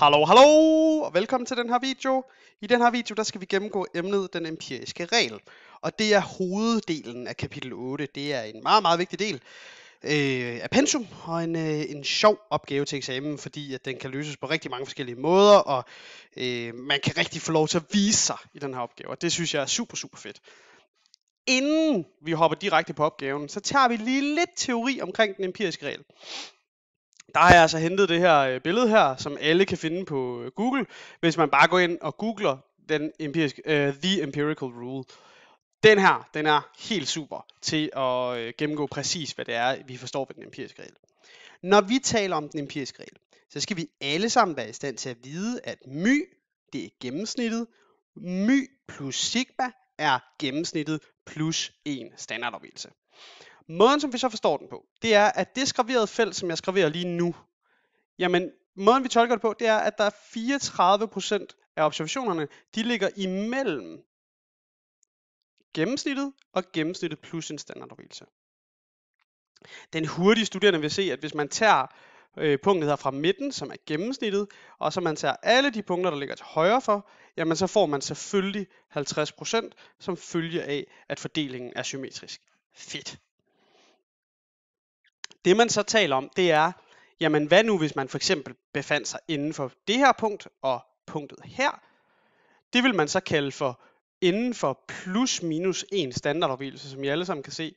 Hallo, hallo, og velkommen til den her video. I den her video, der skal vi gennemgå emnet den empiriske regel. Og det er hoveddelen af kapitel 8. Det er en meget, meget vigtig del øh, af pensum, og en, øh, en sjov opgave til eksamen, fordi at den kan løses på rigtig mange forskellige måder, og øh, man kan rigtig få lov til at vise sig i den her opgave, og det synes jeg er super, super fedt. Inden vi hopper direkte på opgaven, så tager vi lige lidt teori omkring den empiriske regel der har jeg altså hentet det her øh, billede her, som alle kan finde på øh, Google, hvis man bare går ind og googler den empirisk, uh, The Empirical Rule. Den her, den er helt super til at gennemgå præcis, hvad det er, vi forstår ved den empiriske regel. Når vi taler om den empiriske regel, så skal vi alle sammen være i stand til at vide, at my, det er gennemsnittet, my plus sigma er gennemsnittet plus en standardopvielse. Måden, som vi så forstår den på, det er, at det skraverede felt, som jeg skraverer lige nu, jamen, måden vi tolker det på, det er, at der er 34 af observationerne, de ligger imellem gennemsnittet og gennemsnittet plus en standardafvielse. Den hurtige studerende vil se, at hvis man tager øh, punktet her fra midten, som er gennemsnittet, og så man tager alle de punkter, der ligger til højre for, jamen så får man selvfølgelig 50% som følge af, at fordelingen er symmetrisk. Fedt! Det man så taler om, det er, jamen hvad nu hvis man for eksempel befandt sig inden for det her punkt og punktet her? Det vil man så kalde for inden for plus minus en standardafvielse, som I alle sammen kan se,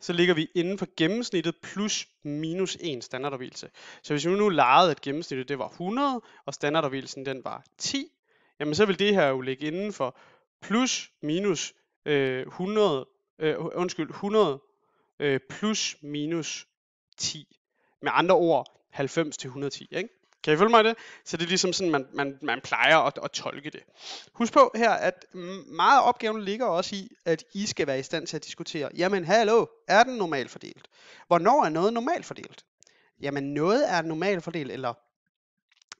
så ligger vi inden for gennemsnittet plus minus en standardafvielse. Så hvis vi nu lejede, at gennemsnittet det var 100, og standardafvielsen den var 10, jamen så vil det her jo ligge inden for plus minus øh, 100, øh, undskyld, 100 øh, plus minus 10. Med andre ord, 90 til 110, ikke? Kan I følge mig det? Så det er ligesom sådan, man, man, man plejer at, at tolke det. Husk på her, at meget af opgaven ligger også i, at I skal være i stand til at diskutere, jamen hallo, er den normalt fordelt? Hvornår er noget normalt fordelt? Jamen noget er normalt fordelt, eller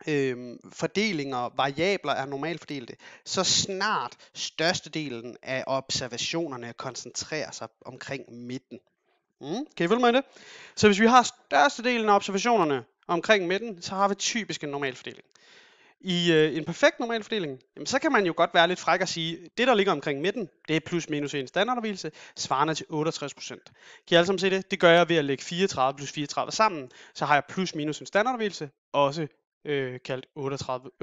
øhm, fordelinger, variabler er normalt fordelte, så snart størstedelen af observationerne koncentrerer sig omkring midten. Mm, kan I følge mig i det? Så hvis vi har størstedelen af observationerne omkring midten, så har vi typisk en normalfordeling. I øh, en perfekt normalfordeling, jamen, så kan man jo godt være lidt fræk og sige, det der ligger omkring midten, det er plus minus en standardavvielse, svarende til 68%. Kan I alle sammen se det? Det gør jeg ved at lægge 34 plus 34 sammen, så har jeg plus minus en standardavvielse, også øh, kaldt 38, 68%.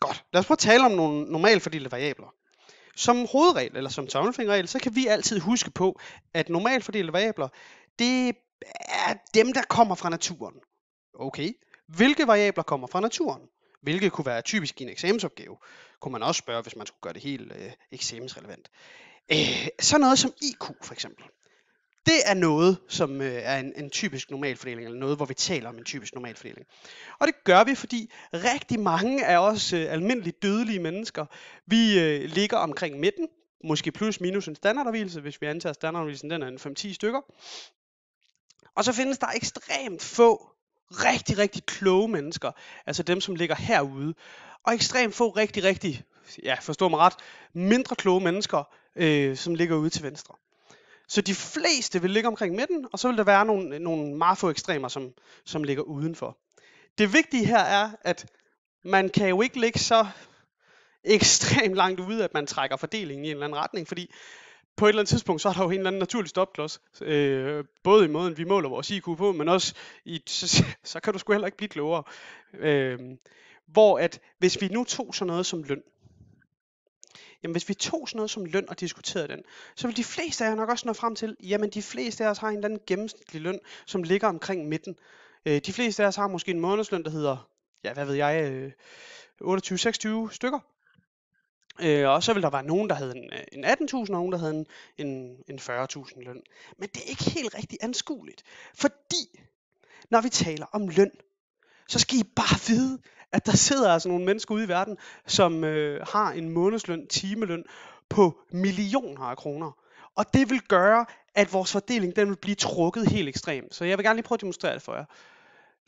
Godt, lad os prøve at tale om nogle normalfordelte variabler. Som hovedregel, eller som tommelfingerregel, så kan vi altid huske på, at fordelte variabler, det er dem, der kommer fra naturen. Okay, hvilke variabler kommer fra naturen? Hvilket kunne være typisk i en eksamensopgave, kunne man også spørge, hvis man skulle gøre det helt øh, eksamensrelevant. Øh, sådan noget som IQ for eksempel. Det er noget, som øh, er en, en typisk normalfordeling, eller noget, hvor vi taler om en typisk normalfordeling. Og det gør vi, fordi rigtig mange af os øh, almindeligt dødelige mennesker, vi øh, ligger omkring midten, måske plus minus en standardavvielse, hvis vi antager standardavvielsen, den er en 5-10 stykker. Og så findes der ekstremt få rigtig, rigtig kloge mennesker, altså dem, som ligger herude, og ekstremt få rigtig, rigtig, ja, forstår mig ret, mindre kloge mennesker, øh, som ligger ude til venstre. Så de fleste vil ligge omkring midten, og så vil der være nogle, nogle meget få ekstremer, som, som ligger udenfor. Det vigtige her er, at man kan jo ikke ligge så ekstremt langt ude, at man trækker fordelingen i en eller anden retning, fordi på et eller andet tidspunkt, så er der jo en eller anden naturlig stopklods, øh, både i måden, vi måler vores IQ på, men også, i, så, så kan du sgu heller ikke blive klogere. Øh, hvor at, hvis vi nu tog sådan noget som løn, Jamen hvis vi tog sådan noget som løn og diskuterede den, så vil de fleste af jer nok også nå frem til, jamen de fleste af os har en eller anden gennemsnitlig løn, som ligger omkring midten. Øh, de fleste af os har måske en månedsløn, der hedder, ja hvad ved jeg, 28-26 øh, stykker. Øh, og så vil der være nogen, der havde en, en 18.000, og nogen, der havde en, en, en 40.000 løn. Men det er ikke helt rigtig anskueligt, fordi når vi taler om løn, så skal I bare vide, at der sidder altså nogle mennesker ude i verden, som øh, har en månedsløn, timeløn på millioner af kroner. Og det vil gøre, at vores fordeling den vil blive trukket helt ekstremt. Så jeg vil gerne lige prøve at demonstrere det for jer.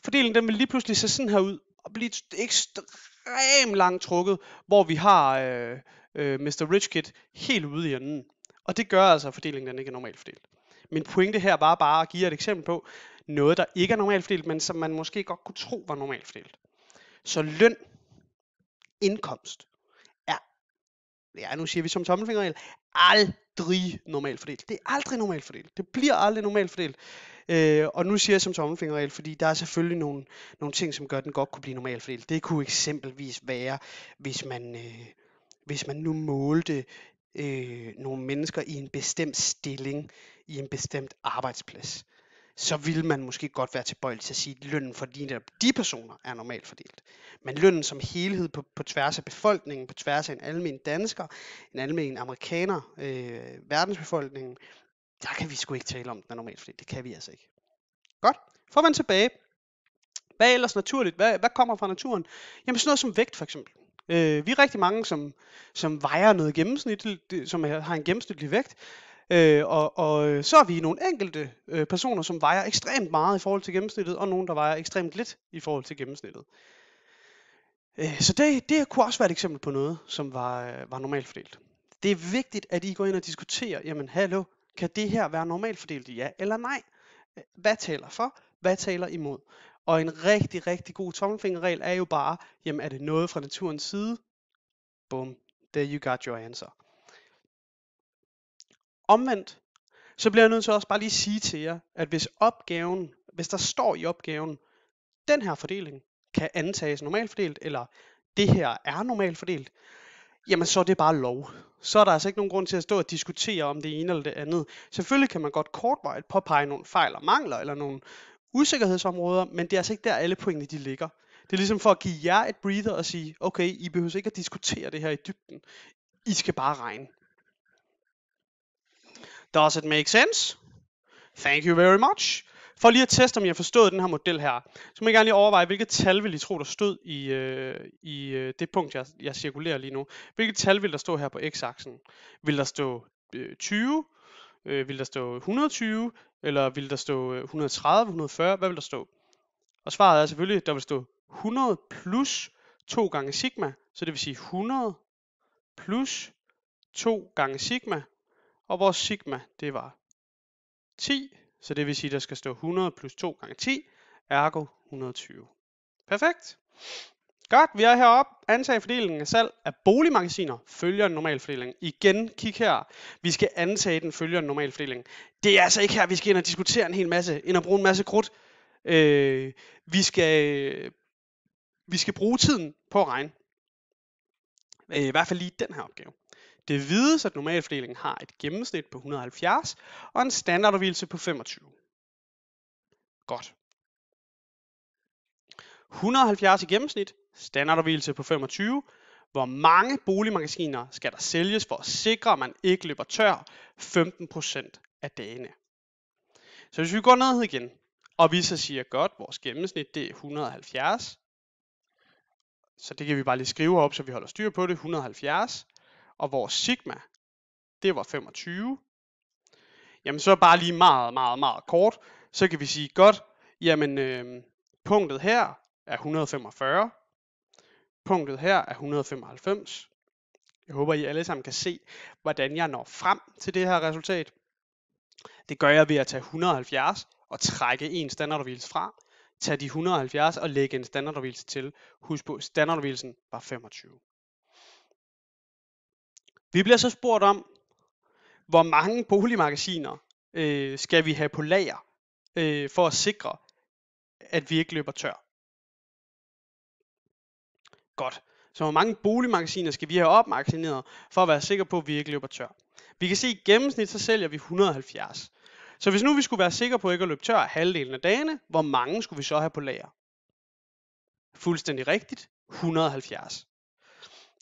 Fordelingen den vil lige pludselig se sådan her ud, og blive ekstremt langt trukket, hvor vi har øh, øh, Mr. Rich Kid helt ude i enden. Og det gør altså, at fordelingen den ikke er normalt fordelt. Min pointe her var bare at give jer et eksempel på noget, der ikke er normalt fordelt, men som man måske godt kunne tro var normalt fordelt. Så løn, indkomst, er, ja, nu siger vi som tommelfingerregel, aldrig normalt fordelt. Det er aldrig normalt fordelt. Det bliver aldrig normalt fordelt. Øh, og nu siger jeg som tommelfingerregel, fordi der er selvfølgelig nogle, nogle ting, som gør, at den godt kunne blive normalt fordelt. Det kunne eksempelvis være, hvis man, øh, hvis man nu målte øh, nogle mennesker i en bestemt stilling, i en bestemt arbejdsplads så vil man måske godt være tilbøjelig til at sige, at lønnen for de, de personer er normalt fordelt. Men lønnen som helhed på, på tværs af befolkningen, på tværs af en almen dansker, en almen amerikaner, øh, verdensbefolkningen, der kan vi sgu ikke tale om, den er normalt fordelt. Det kan vi altså ikke. Godt, får man tilbage. Hvad er ellers naturligt? Hvad, hvad kommer fra naturen? Jamen sådan noget som vægt for eksempel. Øh, vi er rigtig mange, som, som vejer noget gennemsnitligt, som har en gennemsnitlig vægt. Øh, og, og øh, så er vi nogle enkelte øh, personer, som vejer ekstremt meget i forhold til gennemsnittet, og nogle, der vejer ekstremt lidt i forhold til gennemsnittet. Øh, så det, det kunne også være et eksempel på noget, som var, øh, var normalt fordelt. Det er vigtigt, at I går ind og diskuterer, jamen hallo, kan det her være normalt fordelt? Ja eller nej? Hvad taler for? Hvad taler imod? Og en rigtig, rigtig god tommelfingerregel er jo bare, jamen er det noget fra naturens side? Bum, there you got your answer. Omvendt, så bliver jeg nødt til også bare lige sige til jer, at hvis opgaven, hvis der står i opgaven, den her fordeling kan antages normalt fordelt, eller det her er normalt fordelt, jamen så er det bare lov. Så er der altså ikke nogen grund til at stå og diskutere om det ene eller det andet. Selvfølgelig kan man godt kortvarigt påpege nogle fejl og mangler, eller nogle usikkerhedsområder, men det er altså ikke der alle pointene de ligger. Det er ligesom for at give jer et breather og sige, okay, I behøver ikke at diskutere det her i dybden. I skal bare regne. Does it make sense? Thank you very much. For lige at teste, om jeg forstod den her model her, så må I gerne lige overveje, hvilket tal vil I tro, der stod i, øh, i øh, det punkt, jeg, jeg cirkulerer lige nu. Hvilket tal vil der stå her på x-aksen? Vil der stå øh, 20? Øh, vil der stå 120? Eller vil der stå 130, øh, 140? Hvad vil der stå? Og svaret er selvfølgelig, at der vil stå 100 plus 2 gange sigma, så det vil sige 100 plus 2 gange sigma, og vores sigma det var 10, så det vil sige, at der skal stå 100 plus 2 gange 10, ergo 120. Perfekt. Godt, vi er heroppe. Antag fordelingen af salg af boligmagasiner følger en fordeling. Igen, kig her. Vi skal antage, den følger en normalfordeling. Det er altså ikke her, vi skal ind og diskutere en hel masse, ind og bruge en masse krudt. Øh, vi, skal, vi skal bruge tiden på at regne. Øh, I hvert fald lige den her opgave. Det vides, at normalfordelingen har et gennemsnit på 170 og en standardafvielse på 25. Godt. 170 i gennemsnit, standardafvielse på 25. Hvor mange boligmagasiner skal der sælges for at sikre, at man ikke løber tør 15% af dagene? Så hvis vi går ned igen, og vi så siger godt, vores gennemsnit det er 170, så det kan vi bare lige skrive op, så vi holder styr på det, 170 og hvor sigma, det var 25, jamen så bare lige meget, meget, meget kort, så kan vi sige godt, jamen øh, punktet her er 145, punktet her er 195. Jeg håber, I alle sammen kan se, hvordan jeg når frem til det her resultat. Det gør jeg ved at tage 170 og trække en standardvilse fra, tage de 170 og lægge en standardvilse til. Husk på, standardvilsen var 25. Vi bliver så spurgt om, hvor mange boligmagasiner øh, skal vi have på lager, øh, for at sikre, at vi ikke løber tør. Godt. Så hvor mange boligmagasiner skal vi have opmagasineret, for at være sikre på, at vi ikke løber tør? Vi kan se, at i gennemsnit så sælger vi 170. Så hvis nu vi skulle være sikre på ikke at løbe tør halvdelen af dagene, hvor mange skulle vi så have på lager? Fuldstændig rigtigt. 170.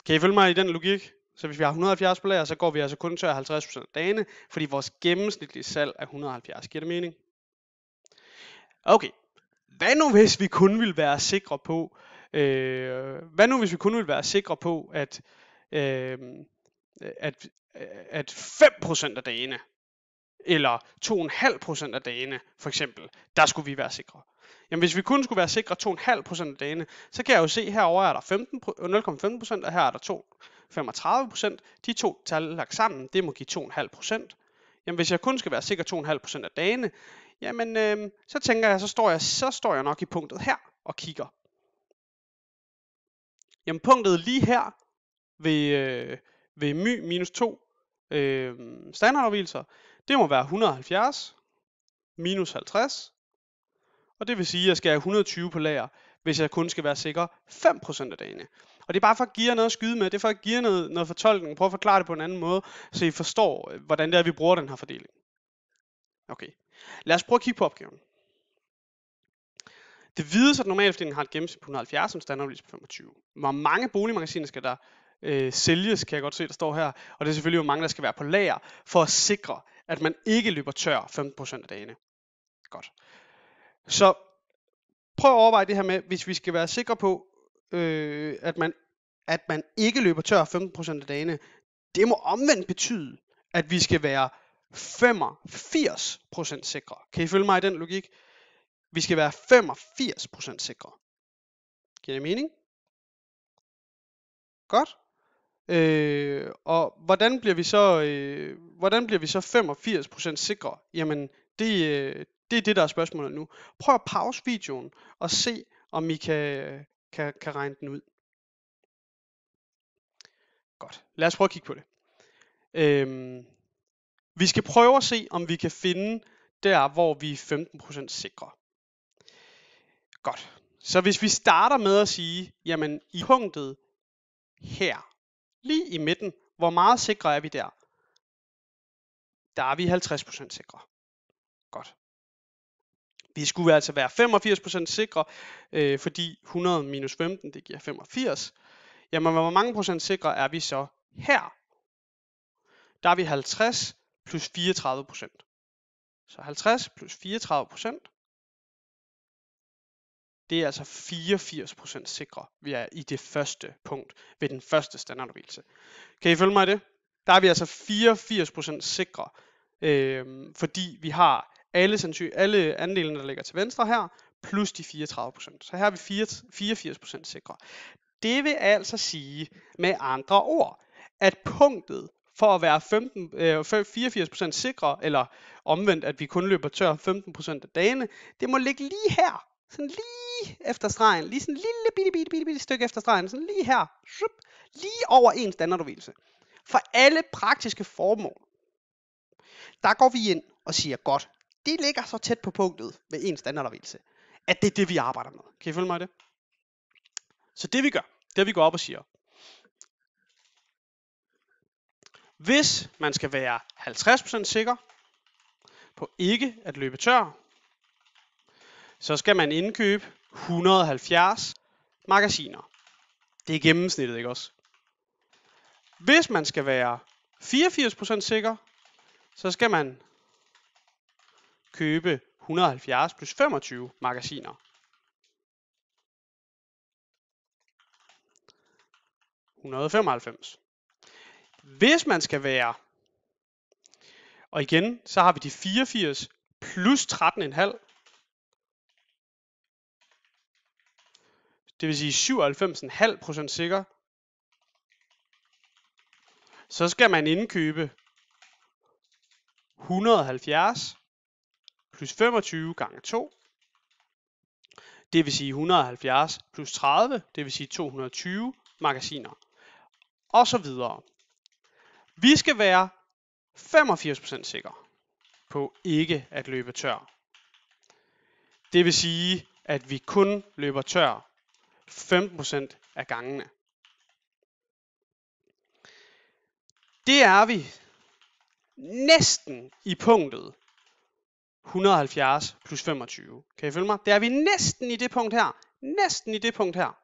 Kan I følge mig i den logik? Så hvis vi har 170 på lager, så går vi altså kun tør 50% af dagene, fordi vores gennemsnitlige salg er 170. Giver det mening? Okay, hvad nu hvis vi kun vil være sikre på, øh, hvad nu hvis vi kun vil være sikre på, at, øh, at, at 5% af dagene, eller 2,5% af dagene for eksempel, der skulle vi være sikre. Jamen hvis vi kun skulle være sikre 2,5% af dagene, så kan jeg jo se, herover herovre er der 15, 0,15%, og her er der 2, 35%, de to tal lagt sammen, det må give 2,5%. Jamen hvis jeg kun skal være sikker 2,5% af dagene, jamen øh, så tænker jeg, så står jeg, så står jeg nok i punktet her og kigger. Jamen punktet lige her ved, øh, ved my minus 2 øh, standardafvielser, det må være 170 minus 50, og det vil sige, at jeg skal have 120 på lager, hvis jeg kun skal være sikker 5% af dagene. Og det er bare for at give jer noget at skyde med, det er for at give jer noget, noget fortolkning, prøve at forklare det på en anden måde, så I forstår, øh, hvordan det er, vi bruger den her fordeling. Okay, lad os prøve at kigge på opgaven. Det vides, at normalfordelingen har et gennemsnit på 170, som standardvis på 25. Hvor mange boligmagasiner skal der øh, sælges, kan jeg godt se, der står her. Og det er selvfølgelig, hvor mange der skal være på lager, for at sikre, at man ikke løber tør 15% af dagene. Godt. Så prøv at overveje det her med, hvis vi skal være sikre på, øh, at, man, at man ikke løber tør 15% af dagene, det må omvendt betyde, at vi skal være 85% sikre. Kan I følge mig i den logik? Vi skal være 85% sikre. Giver det mening? Godt. Øh, og hvordan bliver vi så øh, hvordan bliver vi så 85% sikre? Jamen det, øh, det er det der er spørgsmålet nu. Prøv at pause videoen og se om I kan kan, kan regne den ud. Godt, lad os prøve at kigge på det. Øhm, vi skal prøve at se, om vi kan finde der, hvor vi er 15% sikre. Godt, så hvis vi starter med at sige, jamen i punktet her, lige i midten, hvor meget sikre er vi der? Der er vi 50% sikre. Godt. Vi skulle altså være 85% sikre, øh, fordi 100 minus 15, det giver 85. Jamen, hvor mange procent sikre er vi så her? Der er vi 50 plus 34 procent. Så 50 plus 34 procent, det er altså 84 procent sikre, vi er i det første punkt ved den første standardhvilelse. Kan I følge mig i det? Der er vi altså 84 procent sikre, øh, fordi vi har alle, alle andelene, der ligger til venstre her, plus de 34 Så her er vi 84 sikre. Det vil altså sige med andre ord, at punktet for at være 15, øh, 84% sikre, eller omvendt, at vi kun løber tør 15% af dagene, det må ligge lige her. Sådan lige efter stregen. Lige sådan en lille bitte, bitte, bitte, bitte stykke efter stregen. Sådan lige her. Shup, lige over en standardudvielse. For alle praktiske formål, der går vi ind og siger, godt, de ligger så tæt på punktet med en standardavvielse, at det er det, vi arbejder med. Kan I følge mig i det? Så det vi gør, det vi går op og siger, hvis man skal være 50% sikker på ikke at løbe tør, så skal man indkøbe 170 magasiner. Det er gennemsnittet, ikke også? Hvis man skal være 84% sikker, så skal man købe 170 plus 25 magasiner. 195. Hvis man skal være, og igen, så har vi de 84 plus 13,5, det vil sige 97,5% sikker, så skal man indkøbe 170 plus 25 gange 2, det vil sige 170 plus 30, det vil sige 220 magasiner, og så videre. Vi skal være 85% sikre på ikke at løbe tør. Det vil sige, at vi kun løber tør 15% af gangene. Det er vi næsten i punktet 170 plus 25. Kan I følge mig? Der er vi næsten i det punkt her. Næsten i det punkt her.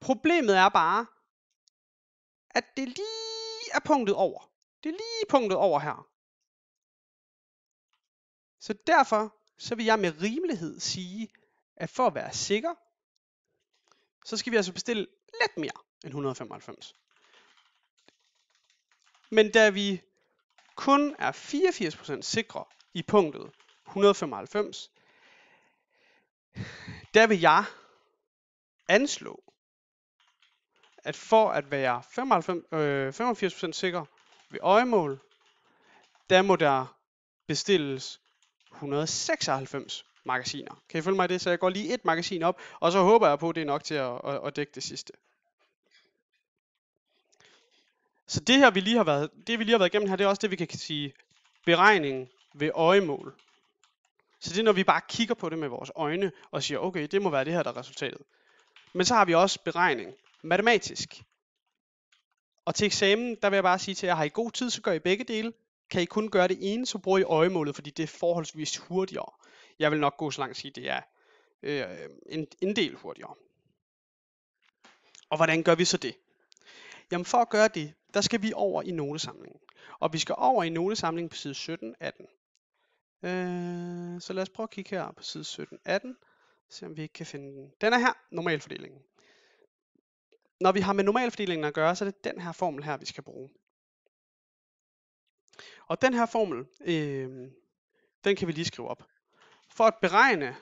Problemet er bare, at det lige er punktet over. Det er lige punktet over her. Så derfor så vil jeg med rimelighed sige, at for at være sikker, så skal vi altså bestille lidt mere end 195. Men da vi kun er 84% sikre i punktet, 195, der vil jeg anslå, at for at være 95, øh, 85% sikker ved øjemål, der må der bestilles 196 magasiner. Kan I følge mig det? Så jeg går lige et magasin op, og så håber jeg på, at det er nok til at, at, at dække det sidste. Så det her, vi lige har været, det vi lige har været igennem her, det er også det, vi kan sige beregning ved øjemål. Så det er, når vi bare kigger på det med vores øjne og siger, okay, det må være det her, der er resultatet. Men så har vi også beregning matematisk. Og til eksamen, der vil jeg bare sige til jer, har I god tid, så gør I begge dele. Kan I kun gøre det ene, så bruger I øjemålet, fordi det er forholdsvis hurtigere. Jeg vil nok gå så langt at sige, at det er øh, en, en del hurtigere. Og hvordan gør vi så det? Jamen for at gøre det, der skal vi over i notesamlingen. Og vi skal over i notesamlingen på side 17-18. Øh, så lad os prøve at kigge her på side 17-18, se om vi ikke kan finde den. Den er her, normalfordelingen. Når vi har med normalfordelingen at gøre, så er det den her formel her, vi skal bruge. Og den her formel, øh, den kan vi lige skrive op. For at beregne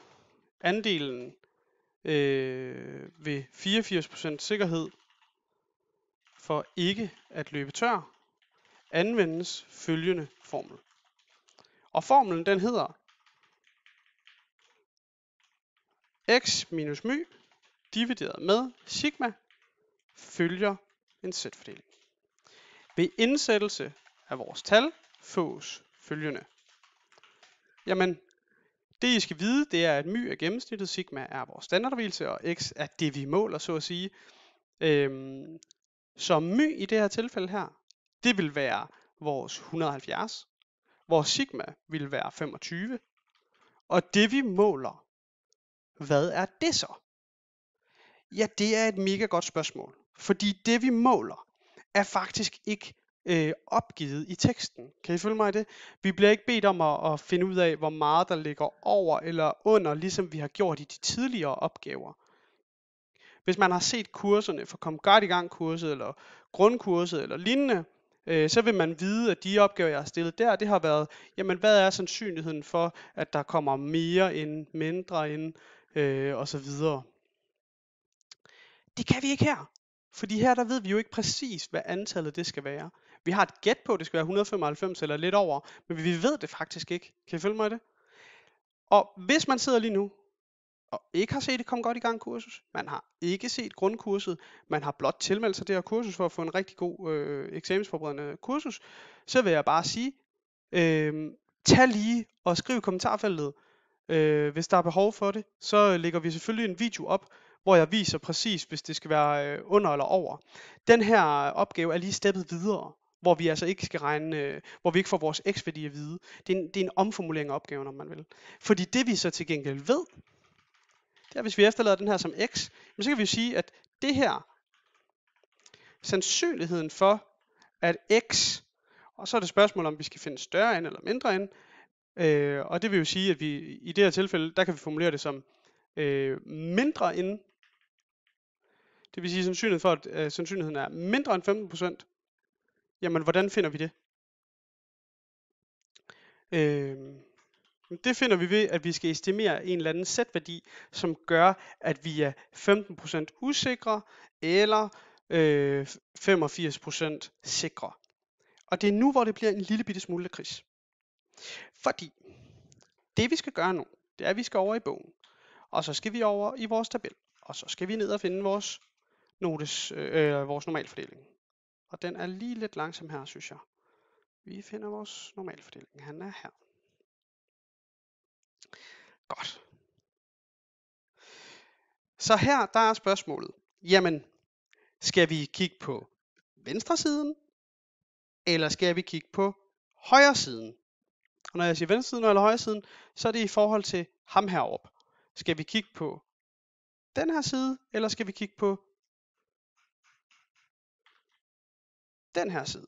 andelen øh, ved 84% sikkerhed for ikke at løbe tør, anvendes følgende formel. Og formlen den hedder x minus my divideret med sigma følger en z-fordeling. Ved indsættelse af vores tal fås følgende. Jamen, det I skal vide, det er, at my er gennemsnittet, sigma er vores standardvielse, og x er det, vi måler, så at sige. Øhm, så my i det her tilfælde her, det vil være vores 170 hvor sigma vil være 25. Og det vi måler, hvad er det så? Ja, det er et mega godt spørgsmål, fordi det vi måler er faktisk ikke øh, opgivet i teksten. Kan I følge mig i det? Vi bliver ikke bedt om at, at finde ud af, hvor meget der ligger over eller under, ligesom vi har gjort i de tidligere opgaver. Hvis man har set kurserne for Kom Godt i Gang kurset, eller Grundkurset, eller lignende, øh, så vil man vide, at de opgaver, jeg har stillet der, det har været, jamen hvad er sandsynligheden for, at der kommer mere end, mindre end, øh, og så videre. Det kan vi ikke her, fordi her der ved vi jo ikke præcis, hvad antallet det skal være. Vi har et gæt på, at det skal være 195 eller lidt over, men vi ved det faktisk ikke. Kan I følge mig i det? Og hvis man sidder lige nu og ikke har set det komme godt i gang kursus, man har ikke set grundkurset, man har blot tilmeldt sig det her kursus for at få en rigtig god øh, eksamensforberedende kursus, så vil jeg bare sige, øh, tag lige og skriv i kommentarfeltet, øh, hvis der er behov for det, så lægger vi selvfølgelig en video op, hvor jeg viser præcis, hvis det skal være øh, under eller over. Den her opgave er lige steppet videre, hvor vi altså ikke skal regne, øh, hvor vi ikke får vores x-værdi at vide. Det er, en, det er en omformulering af opgaven, om man vil. Fordi det vi så til gengæld ved, det er, hvis vi efterlader den her som x, så kan vi sige, at det her, sandsynligheden for, at x, og så er det spørgsmål, om vi skal finde større end eller mindre end, øh, og det vil jo sige, at vi i det her tilfælde, der kan vi formulere det som øh, mindre end, det vil sige, sandsynligheden, for, at øh, sandsynligheden er mindre end 15%, jamen hvordan finder vi det? Øh, det finder vi ved, at vi skal estimere en eller anden sætværdi, som gør, at vi er 15% usikre eller øh, 85% sikre. Og det er nu, hvor det bliver en lille bitte smule kris. Fordi det vi skal gøre nu, det er, at vi skal over i bogen. Og så skal vi over i vores tabel. Og så skal vi ned og finde vores, notes, øh, øh vores normalfordeling. Og den er lige lidt langsom her, synes jeg. Vi finder vores normalfordeling. Han er her. Godt. Så her der er spørgsmålet, jamen skal vi kigge på venstre siden, eller skal vi kigge på højre siden? Og når jeg siger venstre siden eller højre siden, så er det i forhold til ham heroppe. Skal vi kigge på den her side, eller skal vi kigge på den her side?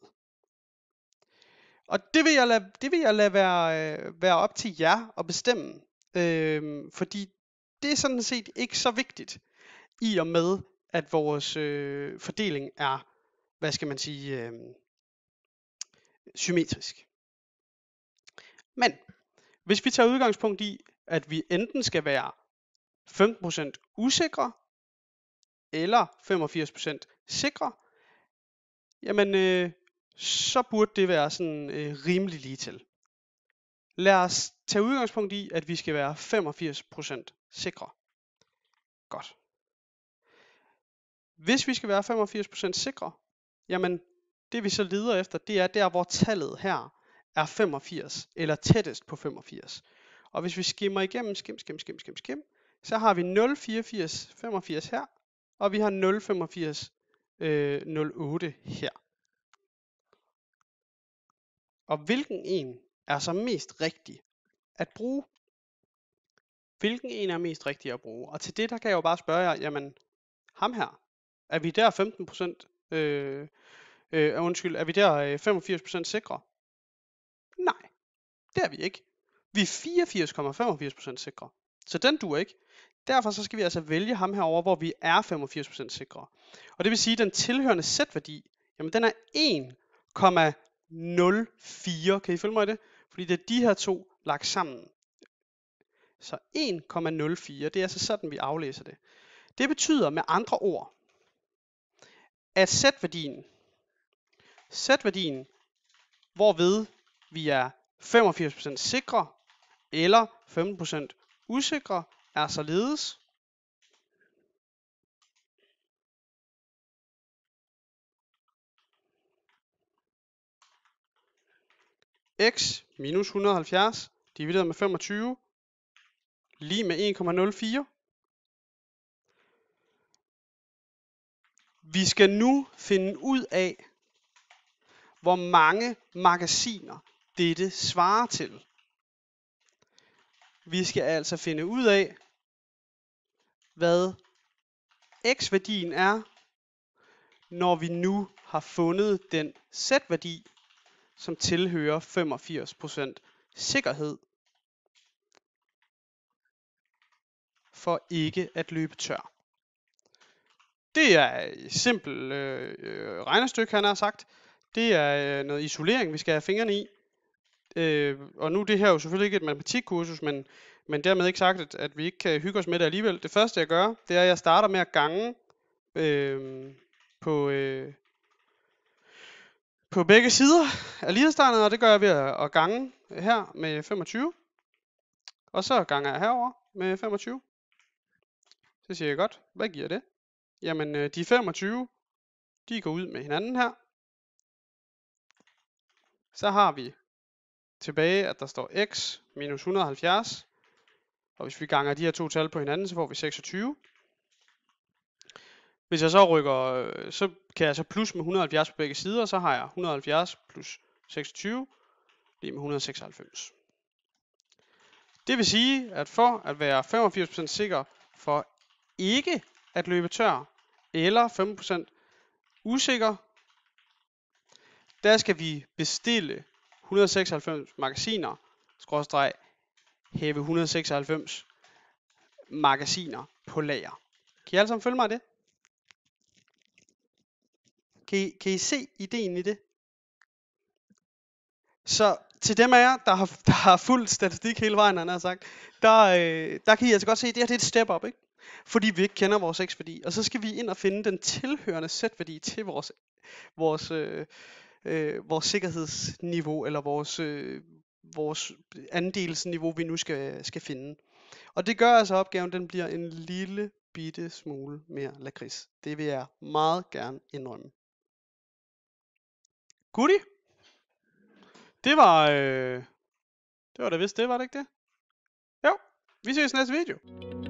Og det vil jeg lade, det vil jeg lade være, øh, være op til jer at bestemme øh, fordi det er sådan set ikke så vigtigt, i og med, at vores øh, fordeling er, hvad skal man sige, øh, symmetrisk. Men hvis vi tager udgangspunkt i, at vi enten skal være 15% usikre, eller 85% sikre, jamen øh, så burde det være sådan øh, rimelig lige til. Lad os tage udgangspunkt i, at vi skal være 85% sikre. Godt. Hvis vi skal være 85% sikre, jamen det vi så leder efter, det er der, hvor tallet her er 85, eller tættest på 85. Og hvis vi skimmer igennem, skim, skim, skim, skim, skim, så har vi 0,84, 85 her, og vi har 0,85, øh, 08 her. Og hvilken en er så mest rigtig at bruge. Hvilken en er mest rigtig at bruge? Og til det, der kan jeg jo bare spørge jer, jamen, ham her, er vi der 15 procent, øh, øh, øh, undskyld, er vi der 85 øh, procent sikre? Nej, det er vi ikke. Vi er 84,85 sikre. Så den duer ikke. Derfor så skal vi altså vælge ham herover, hvor vi er 85% sikre. Og det vil sige, at den tilhørende sætværdi, jamen den er 1,04. Kan I følge mig i det? Fordi det er de her to, lagt sammen. Så 1,04, det er altså sådan, vi aflæser det. Det betyder med andre ord, at z-værdien, z-værdien, hvorved vi er 85% sikre eller 15% usikre, er således x minus 170 divideret med 25 lige med 1,04. Vi skal nu finde ud af, hvor mange magasiner dette svarer til. Vi skal altså finde ud af, hvad x-værdien er, når vi nu har fundet den z-værdi, som tilhører 85% sikkerhed for ikke at løbe tør. Det er et simpelt øh, øh, regnestykke, han har sagt. Det er øh, noget isolering, vi skal have fingrene i. Øh, og nu er det her jo selvfølgelig ikke et matematikkursus, men, men dermed ikke sagt, at, at vi ikke kan hygge os med det alligevel. Det første, jeg gør, det er, at jeg starter med at gange øh, på, øh, på begge sider af lighedstegnet, og det gør jeg ved at gange her med 25. Og så ganger jeg herover med 25. Så siger jeg godt, hvad giver det? Jamen, øh, de 25, de går ud med hinanden her. Så har vi tilbage, at der står x minus 170. Og hvis vi ganger de her to tal på hinanden, så får vi 26. Hvis jeg så rykker, øh, så kan jeg så plus med 170 på begge sider, så har jeg 170 plus 26, lige med 196. Det vil sige, at for at være 85% sikker for ikke at løbe tør, eller 5% usikker, der skal vi bestille 196 magasiner, skråstreg, have 196 magasiner på lager. Kan I alle sammen følge mig af det? Kan I, kan I se ideen i det? Så til dem af jer, der har, der har fuld statistik hele vejen, han har sagt, der, øh, der kan I altså godt se, at det her det er et step up, ikke? fordi vi ikke kender vores x-værdi. Og så skal vi ind og finde den tilhørende z-værdi til vores, vores, øh, øh, vores sikkerhedsniveau, eller vores, øh, vores andelsniveau, vi nu skal, skal finde. Og det gør altså, at opgaven den bliver en lille bitte smule mere lakrids. Det vil jeg meget gerne indrømme. Goodie. Det var... Øh... Det var da vist det, var det ikke det? Jo, vi ses næste video.